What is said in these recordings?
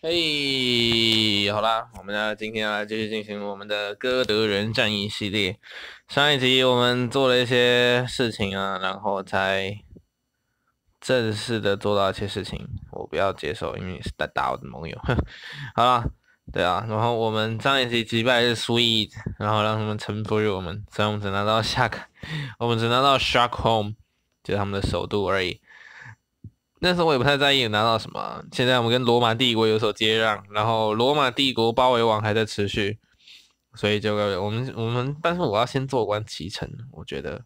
嘿，好啦，我们呢今天来继续进行我们的歌德人战役系列。上一集我们做了一些事情啊，然后才正式的做到一些事情。我不要接受，因为你是打我的盟友。好了，对啊，然后我们上一集击败是 Sweet，然后让他们臣服于我们，虽然我们只拿到下个，我们只拿到 s h a r k h o m e 就是他们的首都而已。那时候我也不太在意拿到什么。现在我们跟罗马帝国有所接壤，然后罗马帝国包围网还在持续，所以就我们我们，但是我要先坐观其成。我觉得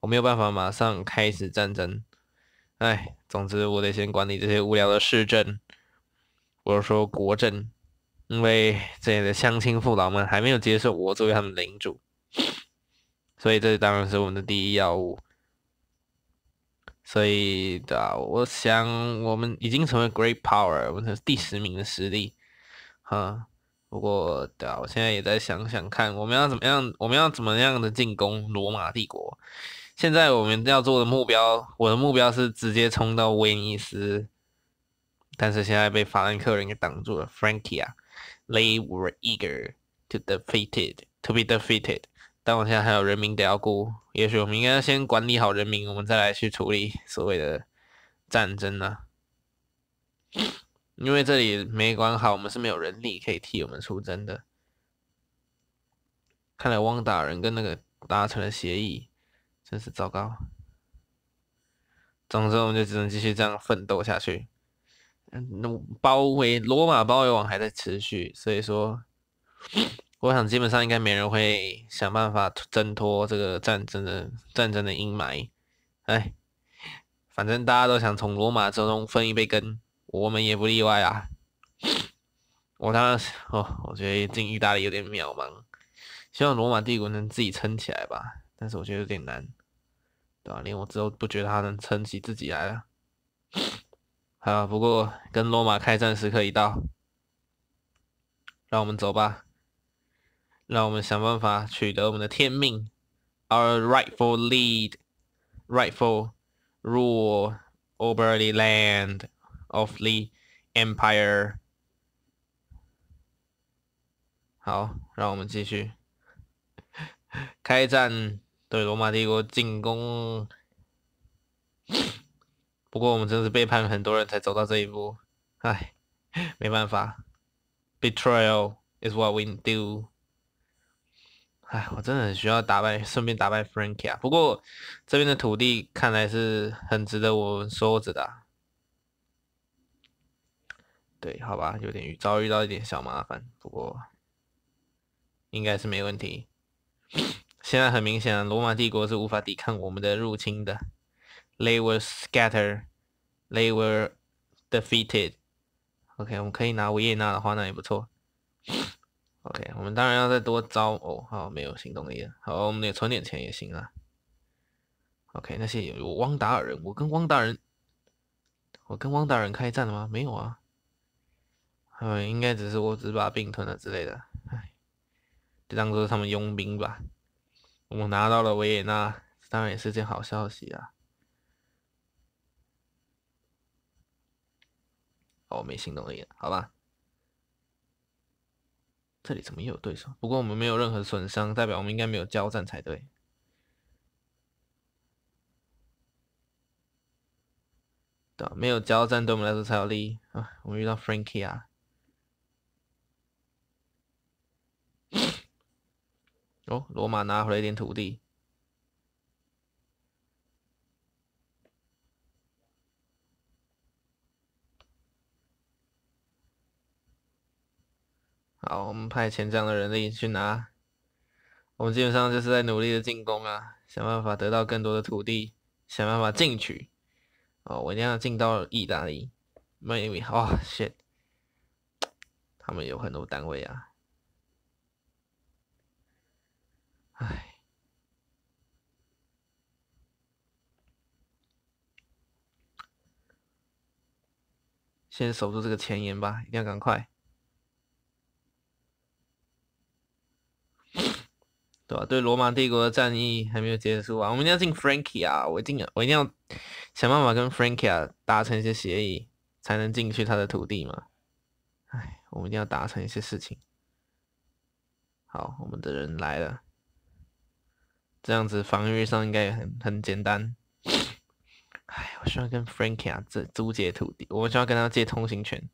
我没有办法马上开始战争。哎，总之我得先管理这些无聊的市政，或者说国政，因为这里的乡亲父老们还没有接受我作为他们领主，所以这当然是我们的第一要务。所以的，我想我们已经成为 great power，我们是第十名的实力。哈，不过的，我现在也在想想看，我们要怎么样，我们要怎么样的进攻罗马帝国。现在我们要做的目标，我的目标是直接冲到威尼斯，但是现在被法兰克人给挡住了。Frankia, they were eager to defeated, to be defeated. 但我现在还有人民得要顾，也许我们应该先管理好人民，我们再来去处理所谓的战争呢。因为这里没管好，我们是没有人力可以替我们出征的。看来汪大人跟那个达成了协议，真是糟糕。总之，我们就只能继续这样奋斗下去。嗯，那包围罗马包围网还在持续，所以说。我想，基本上应该没人会想办法挣脱这个战争的战争的阴霾。哎，反正大家都想从罗马之中分一杯羹，我们也不例外啊。我当然，哦，我觉得进意大利有点渺茫。希望罗马帝国能自己撑起来吧，但是我觉得有点难，对吧？连我之后不觉得他能撑起自己来了。好，不过跟罗马开战时刻已到，让我们走吧。让我们想办法取得我们的天命，our rightful lead, rightful rule over the land of the empire。好，让我们继续开战，对罗马帝国进攻。不过我们真是背叛了很多人才走到这一步，唉，没办法，betrayal is what we do。哎，我真的很需要打败，顺便打败 Frankie 啊！不过这边的土地看来是很值得我收着的。对，好吧，有点遇遭遇到一点小麻烦，不过应该是没问题。现在很明显，罗马帝国是无法抵抗我们的入侵的。They were scattered, they were defeated. OK，我们可以拿维也纳的话，那也不错。OK，我们当然要再多招哦。好，没有行动力了。好，我们也存点钱也行啊。OK，那些有汪达尔人，我跟汪达人，我跟汪大人开战了吗？没有啊。嗯，应该只是我只把兵吞了之类的。哎，就当做他们佣兵吧。我们拿到了维也纳，当然也是件好消息啊。哦，没行动力了，好吧。这里怎么又有对手？不过我们没有任何损伤，代表我们应该没有交战才对。对，没有交战对我们来说才有利益啊！我们遇到 Frankie 啊！哦，罗马拿回了一点土地。好，我们派遣这样的人力去拿。我们基本上就是在努力的进攻啊，想办法得到更多的土地，想办法进取。哦，我一定要进到意大利。妈咪，哇，shit！他们有很多单位啊。唉，先守住这个前沿吧，一定要赶快。对吧？对罗马帝国的战役还没有结束啊！我们一定要进 Frankie 啊！我一定要，我一定要想办法跟 Frankie 啊达成一些协议，才能进去他的土地嘛。唉，我们一定要达成一些事情。好，我们的人来了，这样子防御上应该也很很简单。唉，我需要跟 Frankie 啊这租借土地，我需要跟他借通行权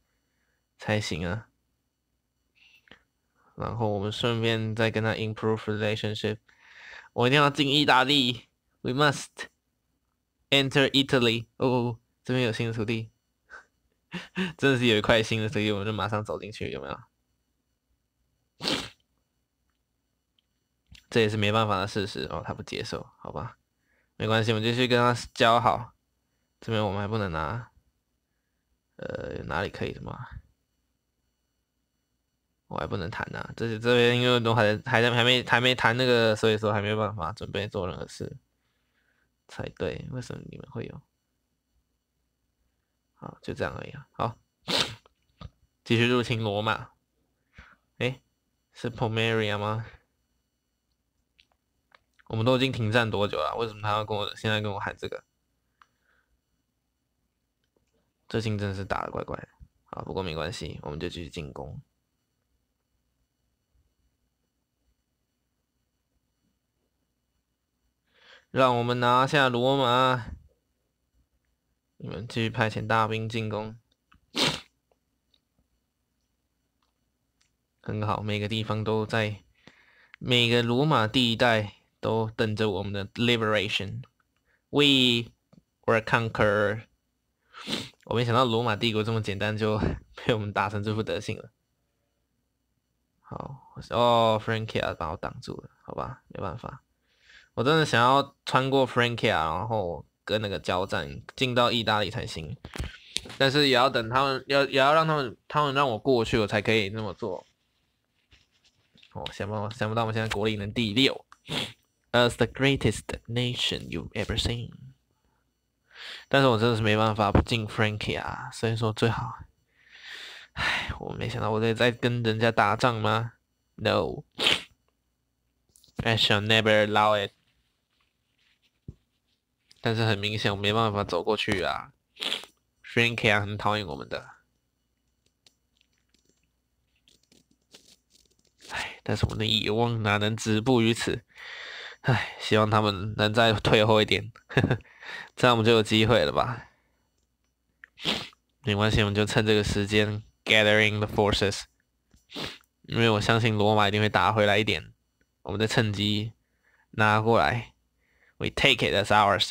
才行啊。然后我们顺便再跟他 improve relationship，我一定要进意大利，we must enter Italy。哦哦这边有新的土地，真的是有一块新的土地，我们就马上走进去，有没有？这也是没办法的事实哦，他不接受，好吧，没关系，我们继续跟他交好。这边我们还不能拿，呃，哪里可以的吗？我还不能谈呐，这是这边因为都还还在还没还没谈那个，所以说还没办法准备做任何事才对。为什么你们会有？好，就这样而已啊。好，继续入侵罗马。哎，是 Pomaria 吗？我们都已经停战多久了？为什么他要跟我现在跟我喊这个？最近真的是打的怪怪的。好，不过没关系，我们就继续进攻。让我们拿下罗马！你们继续派遣大兵进攻。很好，每个地方都在，每个罗马地带都等着我们的 liberation。We w e r e conquer！我没想到罗马帝国这么简单就被我们打成这副德行了。好，哦，Frankia 把我挡住了，好吧，没办法。我真的想要穿过 Frankia，然后跟那个交战，进到意大利才行。但是也要等他们，要也要让他们，他们让我过去，我才可以那么做。我想不到，想不到我现在国力能第六。As the greatest nation you ever seen。但是我真的是没办法不进 Frankia，所以说最好。唉，我没想到我在在跟人家打仗吗？No，I shall never allow it。但是很明显，我没办法走过去啊。Franky 很讨厌我们的。唉，但是我们的野望哪能止步于此？唉，希望他们能再退后一点，呵呵，这样我们就有机会了吧？没关系，我们就趁这个时间 gathering the forces，因为我相信罗马一定会打回来一点，我们再趁机拿过来。We take it as ours。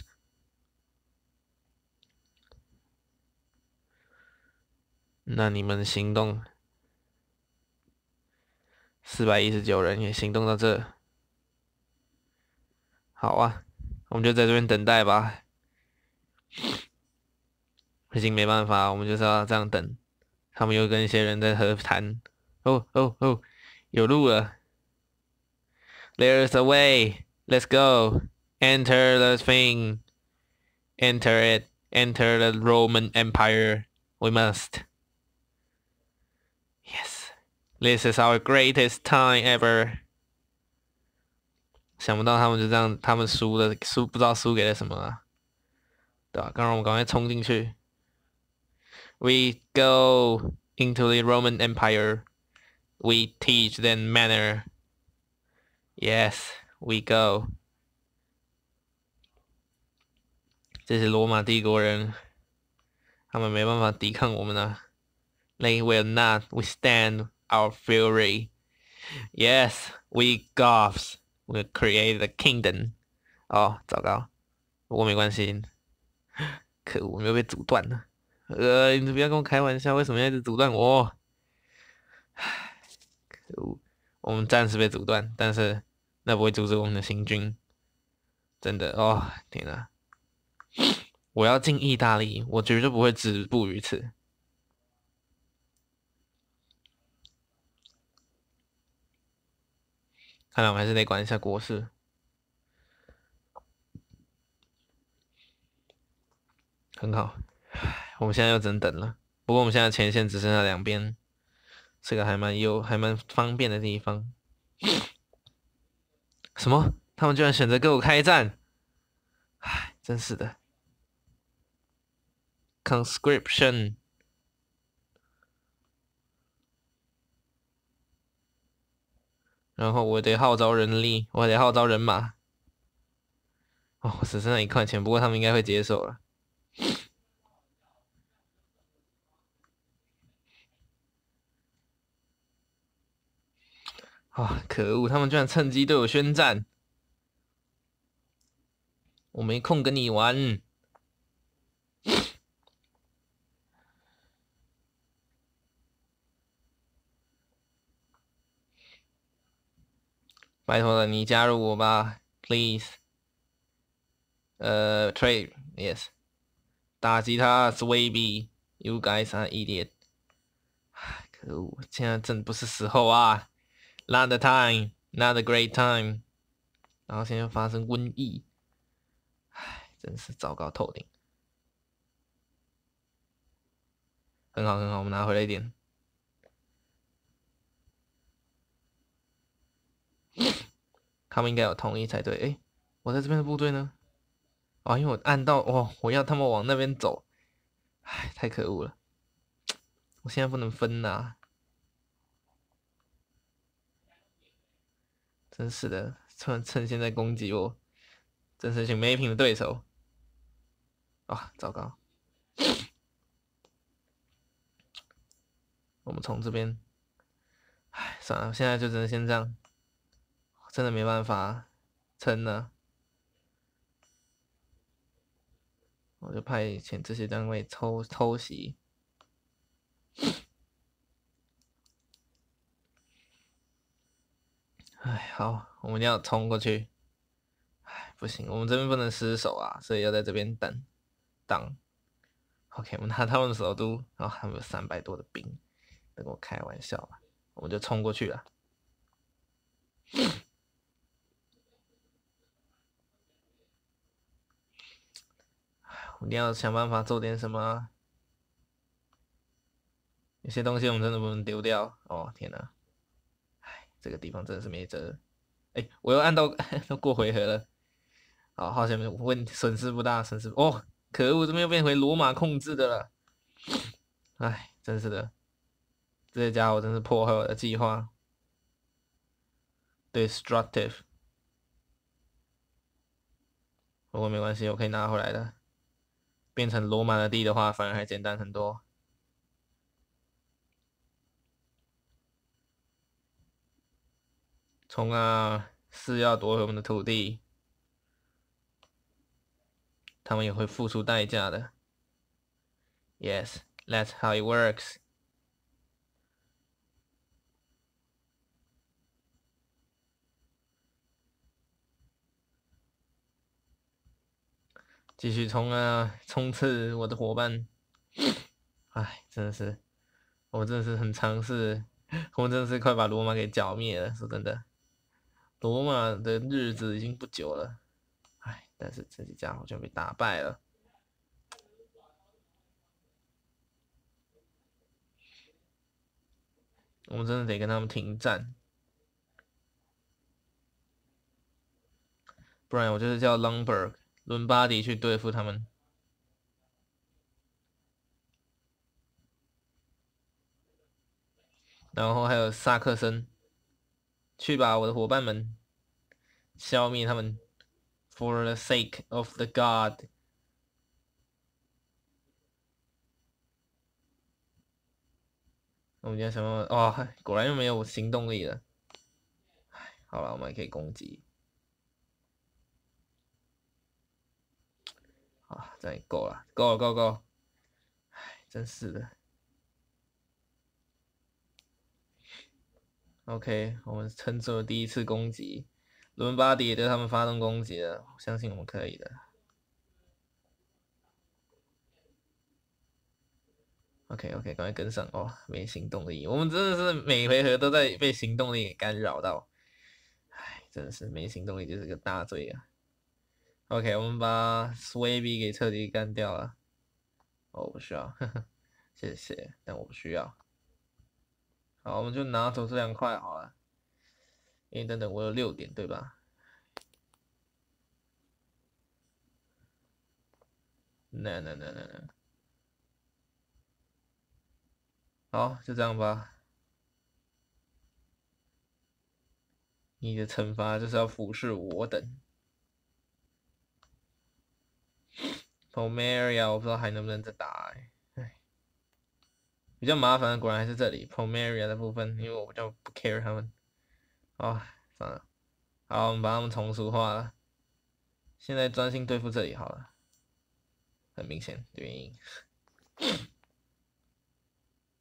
那你们行动，四百一十九人也行动到这，好啊，我们就在这边等待吧。已经没办法，我们就是要这样等。他们又跟一些人在和谈。哦哦哦，有路了！There's a way. Let's go. Enter the thing. Enter it. Enter the Roman Empire. We must. This is our greatest time ever. ever。想不到他们就这样，他们输了，输不知道输给了什么啊，对吧、啊？刚让我们赶快冲进去。We go into the Roman Empire. We teach them manner. Yes, we go. 这是罗马帝国人，他们没办法抵抗我们啊。They will not withstand Our fury, yes, we g o h s will create the kingdom. 哦，糟糕，不过没关系。可恶，又被阻断了。呃，你不要跟我开玩笑，为什么要一直阻断我？可恶，我们暂时被阻断，但是那不会阻止我们的行军。真的哦，天哪！我要进意大利，我绝对不会止步于此。看来我们还是得管一下国事，很好。我们现在又只能等了。不过我们现在前线只剩下两边，是个还蛮优、还蛮方便的地方。什么？他们居然选择跟我开战？唉，真是的。Conscription。然后我得号召人力，我得号召人马。哦，我只剩下一块钱，不过他们应该会接受了。啊，可恶！他们居然趁机对我宣战！我没空跟你玩。拜托了，你加入我吧，please。呃，trade，yes。打击他，s 威逼。You y guys are idiot。可恶，现在真不是时候啊。Not the time，not the great time。然后现在发生瘟疫。唉，真是糟糕透顶。很好很好，我们拿回来一点。他们应该有同意才对。哎，我在这边的部队呢？啊，因为我按到哦，我要他们往那边走。哎，太可恶了！我现在不能分呐，真是的，趁趁现在攻击我，真是一群没品的对手。哇，糟糕！我们从这边，哎，算了，现在就只能先这样。真的没办法撑了，我就派遣这些单位偷偷袭。哎，好，我们要冲过去。哎，不行，我们这边不能失守啊，所以要在这边等等。OK，我们拿他们的首都，然后他们有三百多的兵，别跟我开玩笑吧，我们就冲过去了。你要想办法做点什么。有些东西我们真的不能丢掉。哦，天哪！哎，这个地方真的是没辙。哎，我又按到 过回合了。好，好像没问损失不大，损失哦。可恶，怎么又变回罗马控制的了。哎，真是的，这些家伙真是破坏我的计划。Destructive。不过没关系，我可以拿回来的。变成罗马的地的话，反而还简单很多。冲啊！是要夺回我们的土地，他们也会付出代价的。Yes, that's how it works. 继续冲啊！冲刺，我的伙伴！哎，真的是，我真的是很尝试，我真的是快把罗马给剿灭了，说真的，罗马的日子已经不久了。哎，但是这些家伙就被打败了，我们真的得跟他们停战，不然我就是叫 Longberg。伦巴迪去对付他们，然后还有萨克森，去吧，我的伙伴们，消灭他们，For the sake of the god，我们家什么？哇，果然又没有行动力了，好了，我们可以攻击。啊，这也够了，够了，够够。唉，真是的。OK，我们撑住了第一次攻击，伦巴迪对他们发动攻击了，相信我们可以的。OK，OK，赶快跟上哦，没行动力，我们真的是每回合都在被行动力干扰到。唉，真的是没行动力就是个大罪啊。OK，我们把 Swabby 给彻底干掉了。哦，不需要，谢谢，但我不需要。好，我们就拿走这两块好了。为等等，我有六点对吧？来 n 来 n 来。好，就这样吧。你的惩罚就是要俯视我等。Pomaria，我不知道还能不能再打哎，哎，比较麻烦，果然还是这里 Pomaria 的部分，因为我不叫不 care 他们，哦，算了，好，我们把他们重塑化了，现在专心对付这里好了，很明显的原因，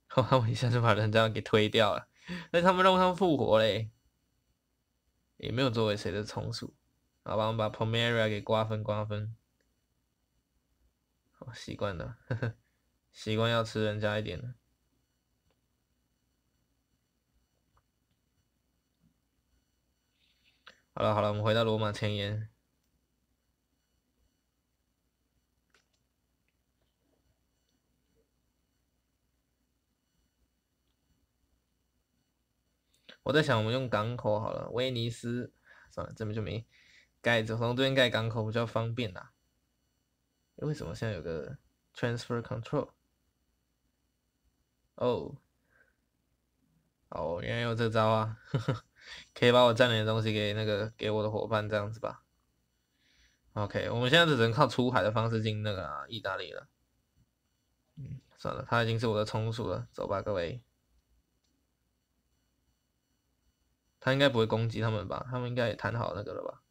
好吧，我一下就把人家给推掉了，但他们让他们复活嘞，也没有作为谁的重塑，好吧，我们把 Pomaria 给瓜分瓜分。习惯了，呵呵，习惯要吃人家一点的。好了好了，我们回到罗马前沿。我在想，我们用港口好了，威尼斯算了，这边就没盖，子，从这边盖港口比较方便呐。为什么现在有个 transfer control？哦，哦，原来有这招啊，可以把我占领的东西给那个给我的伙伴这样子吧。OK，我们现在只能靠出海的方式进那个意大利了。嗯，算了，他已经是我的从属了，走吧，各位。他应该不会攻击他们吧？他们应该也谈好那个了吧？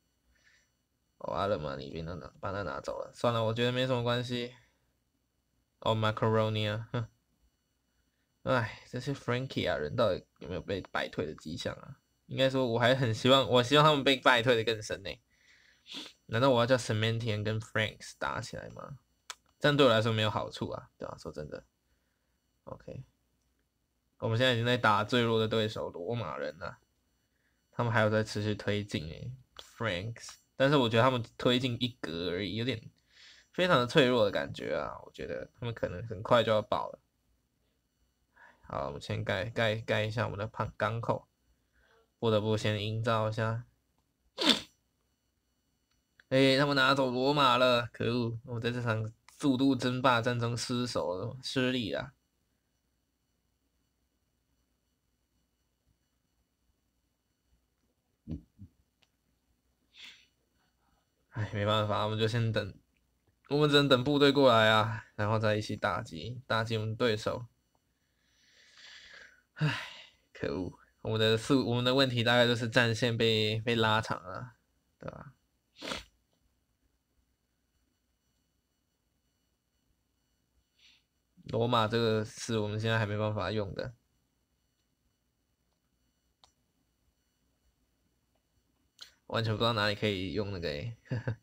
我阿了玛你边的拿把它拿走了，算了，我觉得没什么关系。哦，Macaronia，哼，哎，这些 f r a n k i e 啊，人到底有没有被败退的迹象啊？应该说，我还很希望，我希望他们被败退的更深呢。难道我要叫 Santian 跟 Franks 打起来吗？这样对我来说没有好处啊，对吧？说真的，OK，我们现在已经在打最弱的对手罗马人了，他们还有在持续推进诶 f r a n k s 但是我觉得他们推进一格而已，有点非常的脆弱的感觉啊！我觉得他们可能很快就要爆了。好，我们先盖盖盖一下我们的胖钢扣，不得不先营造一下。哎，他们拿走罗马了，可恶！我在这场速度争霸战争失手了，失利了。哎，没办法，我们就先等，我们只能等部队过来啊，然后再一起打击打击我们对手。哎，可恶，我们的素我们的问题大概就是战线被被拉长了，对吧？罗马这个是我们现在还没办法用的。完全不知道哪里可以用那个。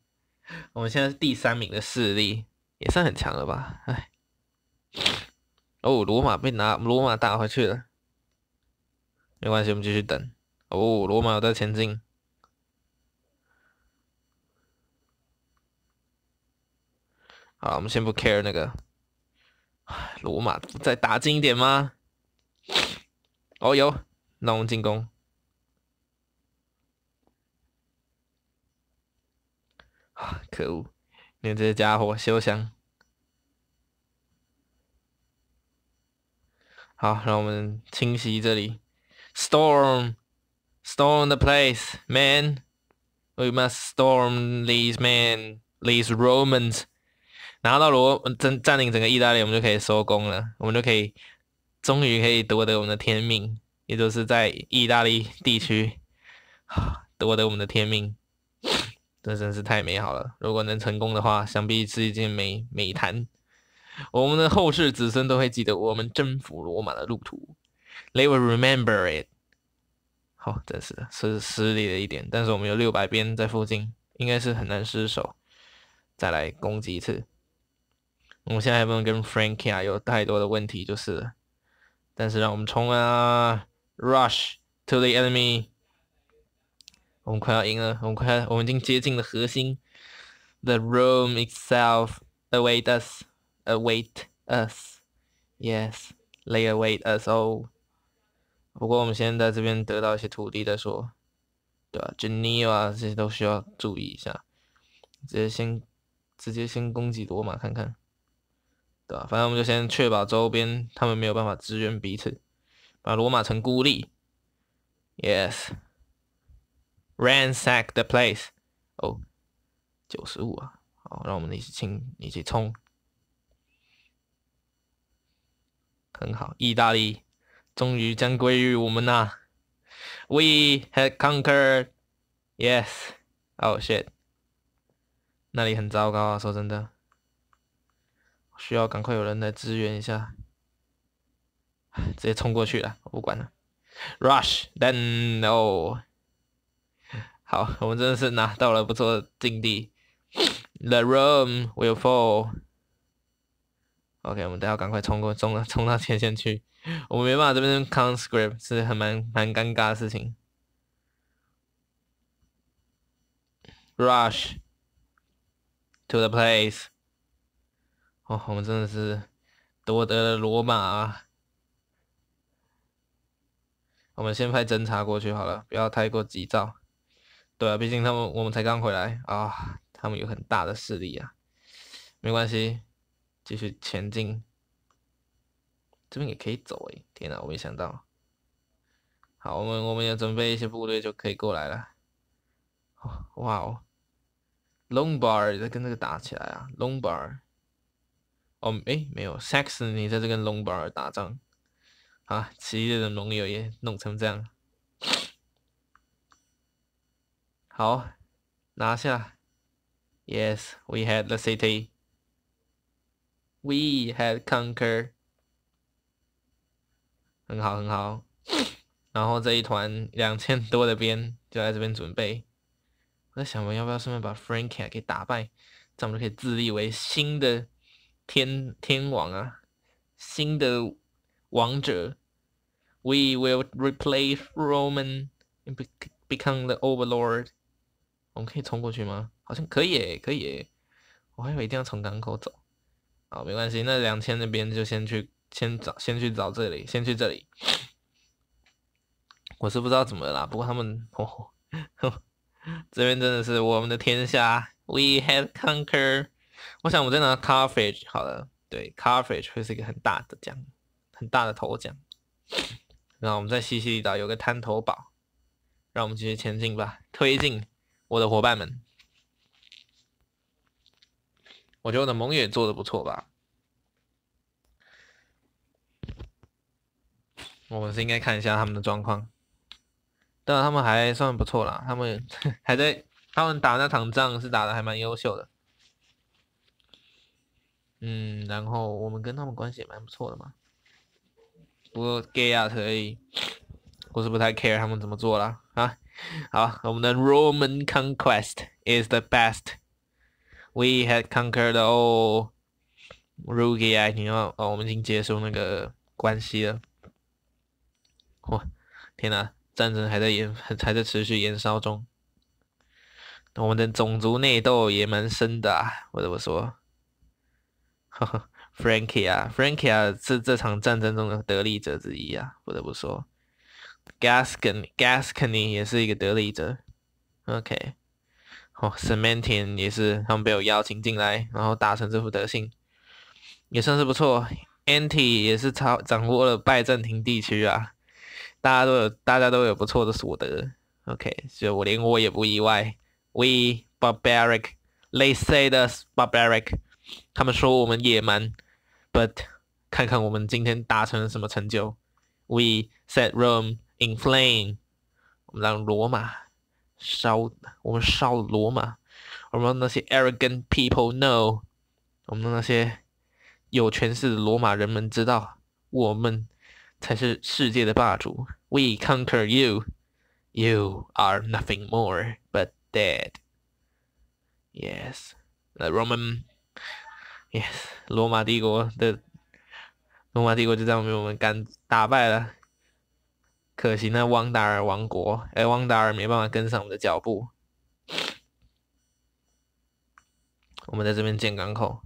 我们现在是第三名的势力，也算很强了吧？哎，哦，罗马被拿，罗马打回去了。没关系，我们继续等。哦，罗马有在前进。好，我们先不 care 那个。罗马再打进一点吗？哦有，那我们进攻。可恶！你这些家伙，休想！好，让我们清洗这里。Storm, storm the place, m a n We must storm these men, these Romans. 然后到罗，占占领整个意大利，我们就可以收工了。我们就可以，终于可以夺得我们的天命，也就是在意大利地区，夺得我们的天命。这真是太美好了！如果能成功的话，想必是一件美美谈。我们的后世子孙都会记得我们征服罗马的路途。They will remember it。好，真是是失礼了一点，但是我们有六百边在附近，应该是很难失手。再来攻击一次。我们现在还不能跟 Frankia 有太多的问题，就是，但是让我们冲啊！Rush to the enemy。我们快要赢了，我们快，我们已经接近了核心。The r o o m itself await us, await us, yes, they await us all. 不过我们先在这边得到一些土地再说，对吧？Genoa 这些都需要注意一下，直接先，直接先攻击罗马看看，对吧？反正我们就先确保周边他们没有办法支援彼此，把罗马城孤立。Yes. Ransack the place. 哦，九十五啊，好，让我们一起清，一起冲。很好，意大利终于将归于我们呐。We h a d conquered. Yes. Oh shit. 那里很糟糕啊，说真的，需要赶快有人来支援一下。直接冲过去了，我不管了。Rush, then, oh. 好，我们真的是拿到了不错的境地。The r o o m will fall. OK，我们都要赶快冲过，冲啊，冲到前线去。我们没办法这边 conscript 是很蛮蛮尴尬的事情。Rush to the place。哦，我们真的是夺得了罗马。我们先派侦察过去好了，不要太过急躁。对啊，毕竟他们我们才刚回来啊，他们有很大的势力啊，没关系，继续前进，这边也可以走哎，天哪，我没想到，好，我们我们也准备一些部队就可以过来了，哦，哇，Longbar 在跟这个打起来啊，Longbar，哦，哎，没有，Saxon 你在这跟 Longbar 打仗，啊，其异的盟友也弄成这样。好，拿下。Yes, we had the city. We had conquered. 很好，很好。然后这一团两千多的兵就在这边准备。我在想，我们要不要顺便把 Frankia 给打败，这样我们就可以自立为新的天天王啊，新的王者。We will replace Roman and become the overlord. 我们可以冲过去吗？好像可以，可以。我还以为一定要从港口走。好，没关系，那两千那边就先去，先找，先去找这里，先去这里。我是不知道怎么了，不过他们，这边真的是我们的天下。We have c o n q u e r 我想我们再拿 c a r t r i g e 好了，对，c a r t r i g e 会是一个很大的奖，很大的头奖。然后我们在西西里岛有个滩头堡，让我们继续前进吧，推进。我的伙伴们，我觉得我的盟友也做的不错吧。我们是应该看一下他们的状况。当然，他们还算不错啦，他们 还在，他们打那场仗是打的还蛮优秀的。嗯，然后我们跟他们关系也蛮不错的嘛。不过盖可以。我是不太 care 他们怎么做了啊。好，我们的 Roman conquest is the best. We had conquered all. Rugia，你看哦，我们已经接束那个关系了。哇，天哪，战争还在延，还在持续燃烧中。我们的种族内斗也蛮深的啊，不得不说。呵呵 f r a n k i e 啊 f r a n k i e 啊，是这场战争中的得力者之一啊，不得不说。Gascon、Gascony 也是一个得力者，OK。哦 s e m e n t i n 也是，他们被我邀请进来，然后达成这副德性，也算是不错。Anty 也是超掌握了拜占庭地区啊，大家都有，大家都有不错的所得，OK。所以我连我也不意外。We barbaric，they say the barbaric，他们说我们野蛮，But 看看我们今天达成了什么成就，We set Rome。In flame，我们让罗马烧，我们烧罗马，我们让那些 arrogant people know，我们让那些有权势的罗马人们知道，我们才是世界的霸主。We conquer you，you are nothing more but dead。Yes，the Roman，yes，罗马帝国的罗马帝国就这样被我们干打败了。可惜呢，汪达尔王国，哎，汪达尔没办法跟上我们的脚步。我们在这边建港口，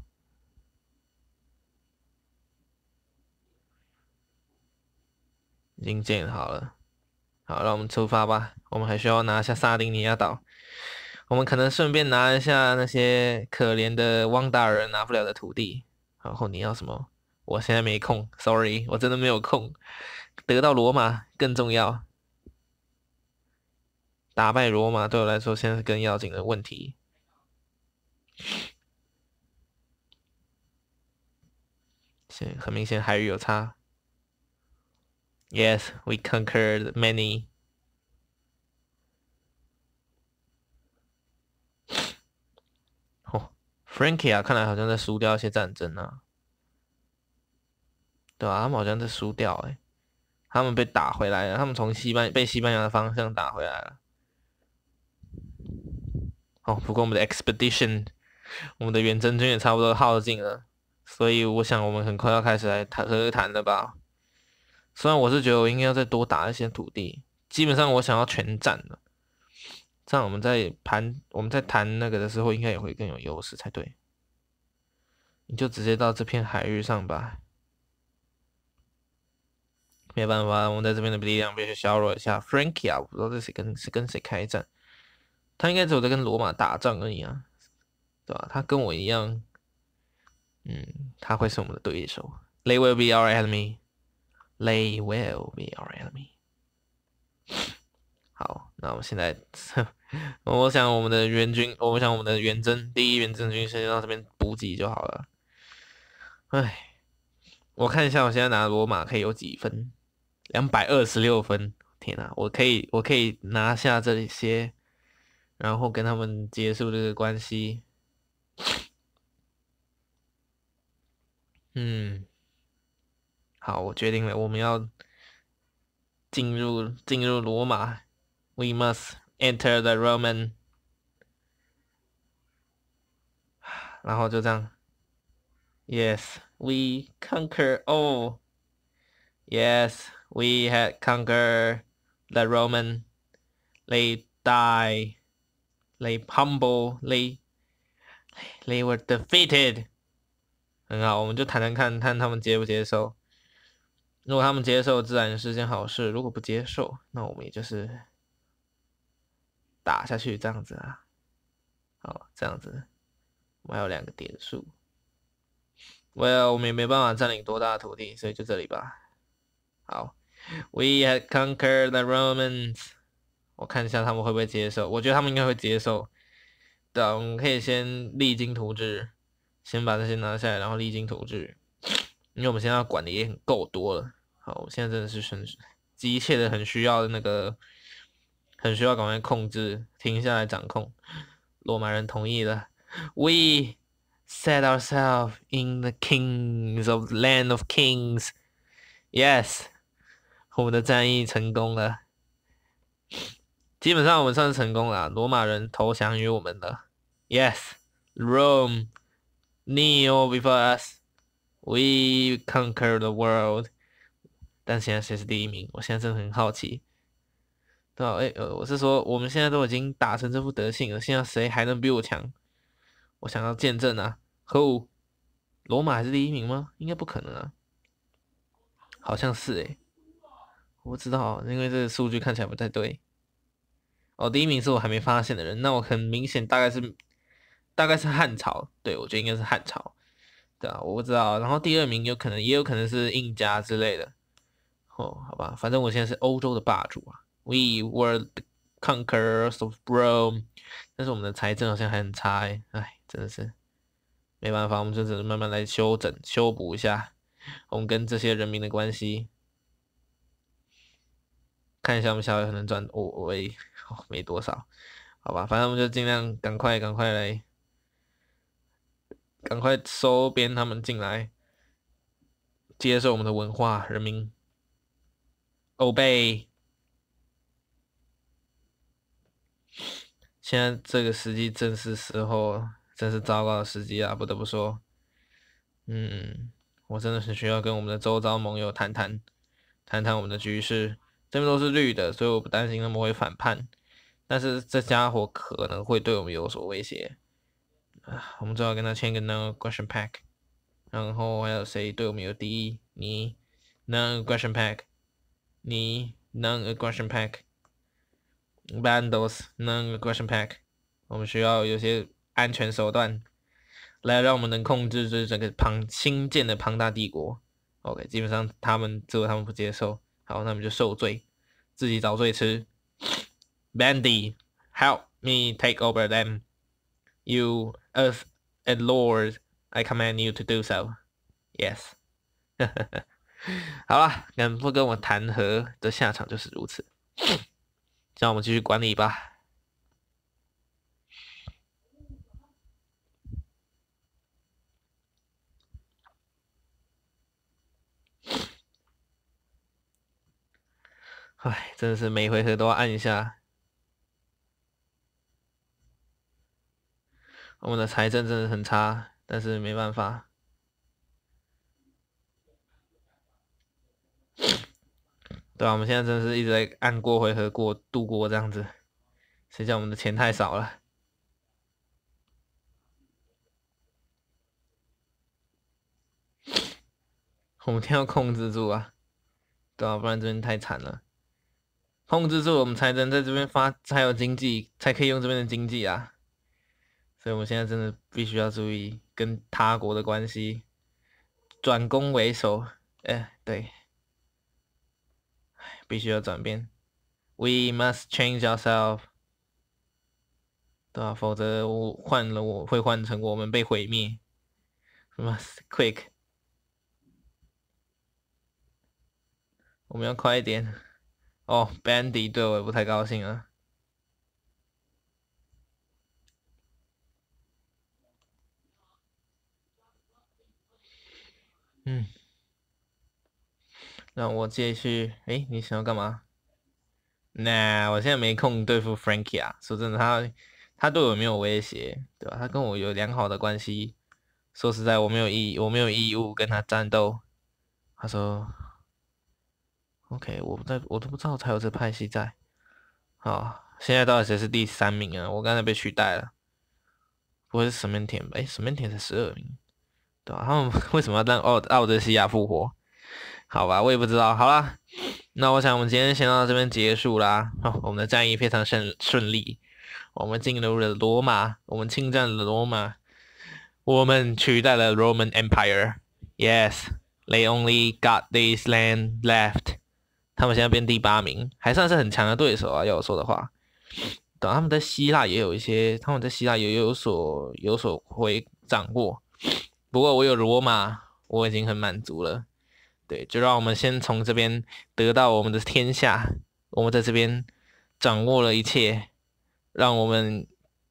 已经建好了。好，让我们出发吧。我们还需要拿下萨丁尼亚岛，我们可能顺便拿一下那些可怜的汪达尔人拿不了的土地。然后你要什么？我现在没空，sorry，我真的没有空。得到罗马更重要，打败罗马对我来说现在是更要紧的问题。很很明显，海域有差。Yes, we conquered many. 哦，Frankia 看来好像在输掉一些战争啊，对吧？他们好像在输掉，哎。他们被打回来了，他们从西班被西班牙的方向打回来了。哦，不过我们的 expedition，我们的远征军也差不多耗尽了，所以我想我们很快要开始来谈和谈了吧。虽然我是觉得我应该要再多打一些土地，基本上我想要全占了，这样我们在盘我们在谈那个的时候应该也会更有优势才对。你就直接到这片海域上吧。没办法，我们在这边的力量必须削弱一下。Frankie 啊，我不知道这谁跟是跟谁开战，他应该只有在跟罗马打仗而已啊，对吧？他跟我一样，嗯，他会是我们的对手。They will be our enemy. They will be our enemy. 好，那我们现在，我想我们的援军，我想我们的援征第一援征军先到这边补给就好了。哎，我看一下，我现在拿罗马可以有几分？两百二十六分，天呐，我可以，我可以拿下这些，然后跟他们结束这个关系。嗯，好，我决定了，我们要进入进入罗马。We must enter the Roman。然后就这样。Yes, we conquer all. Yes. We had conquered the Roman. They die. They humble. They they were defeated. 很好，我们就谈谈看看他们接不接受。如果他们接受，自然是件好事；如果不接受，那我们也就是打下去这样子啊。好，这样子。我们有两个点数。Well，我们也没办法占领多大的土地，所以就这里吧。好。We had conquered the Romans。我看一下他们会不会接受，我觉得他们应该会接受。对，我们可以先励精图治，先把这些拿下来，然后励精图治。因为我们现在管的也很够多了。好，我现在真的是很急切的，很需要的那个，很需要赶快控制，停下来掌控。罗马人同意了。We set ourselves in the kings of land of kings。Yes. 我们的战役成功了，基本上我们算是成功了，罗马人投降于我们了。Yes, Rome k n e e l before us, we c o n q u e r the world。但现在谁是第一名？我现在真的很好奇。对啊，哎，呃，我是说，我们现在都已经打成这副德性了，现在谁还能比我强？我想要见证啊。o 罗马还是第一名吗？应该不可能啊。好像是诶。我不知道，因为这个数据看起来不太对。哦，第一名是我还没发现的人，那我很明显大概是大概是汉朝，对，我觉得应该是汉朝，对啊，我不知道。然后第二名有可能也有可能是印加之类的。哦，好吧，反正我现在是欧洲的霸主啊。We were the conquerors of Rome，但是我们的财政好像还很差，哎，真的是没办法，我们就只能慢慢来修整修补一下我们跟这些人民的关系。看一下，我们下回可能赚五五没多少，好吧？反正我们就尽量赶快，赶快来，赶快收编他们进来，接受我们的文化，人民，e y 现在这个时机正是时候，真是糟糕的时机啊！不得不说，嗯，我真的是需要跟我们的周遭盟友谈谈，谈谈我们的局势。这边都是绿的，所以我不担心他们会反叛。但是这家伙可能会对我们有所威胁。啊，我们最好跟他签个那个 aggression pack。然后还有谁对我们有敌意？你 non aggression pack。你 non aggression pack。Bandos non aggression pack。我们需要有些安全手段，来让我们能控制这整个庞新建的庞大帝国。OK，基本上他们只有他们不接受。然后他们就受罪，自己找罪吃。Bandy, help me take over them. You, as a n d lord, I command you to do so. Yes. 好了，敢不跟我谈和的下场就是如此。让我们继续管理吧。哎，真的是每回合都要按一下。我们的财政真的很差，但是没办法。对啊，我们现在真的是一直在按过回合过度过这样子，谁叫我们的钱太少了。我们一定要控制住啊！对啊，不然真的太惨了。控制住，我们才能在这边发，才有经济，才可以用这边的经济啊！所以，我们现在真的必须要注意跟他国的关系，转攻为守。哎，对，必须要转变。We must change ourselves，对吧？否则，我换了我会换成我们被毁灭。Must quick，我们要快一点。哦，Bandy，对我也不太高兴啊。嗯，让我继续。哎，你想要干嘛？那我现在没空对付 Frankie 啊。说真的，他他对我没有威胁，对吧？他跟我有良好的关系。说实在，我没有义，我没有义务跟他战斗。他说。O.K. 我不在，我都不知道才有这派系在。好，现在到底谁是第三名啊？我刚才被取代了，不会是神面田吧？哎，神面田才十二名，对吧？他们 为什么要让奥奥德西亚复活？好吧，我也不知道。好啦，那我想我们今天先到这边结束啦。好，我们的战役非常顺顺利，我们进入了罗马，我们侵占了罗马，我们取代了 Roman Empire。Yes, they only got this land left. 他们现在变第八名，还算是很强的对手啊！要我说的话，等他们在希腊也有一些，他们在希腊也有所有所会掌握。不过我有罗马，我已经很满足了。对，就让我们先从这边得到我们的天下，我们在这边掌握了一切，让我们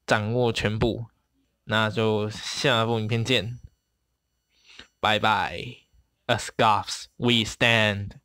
掌握全部。那就下部影片见，拜拜。As gods we stand。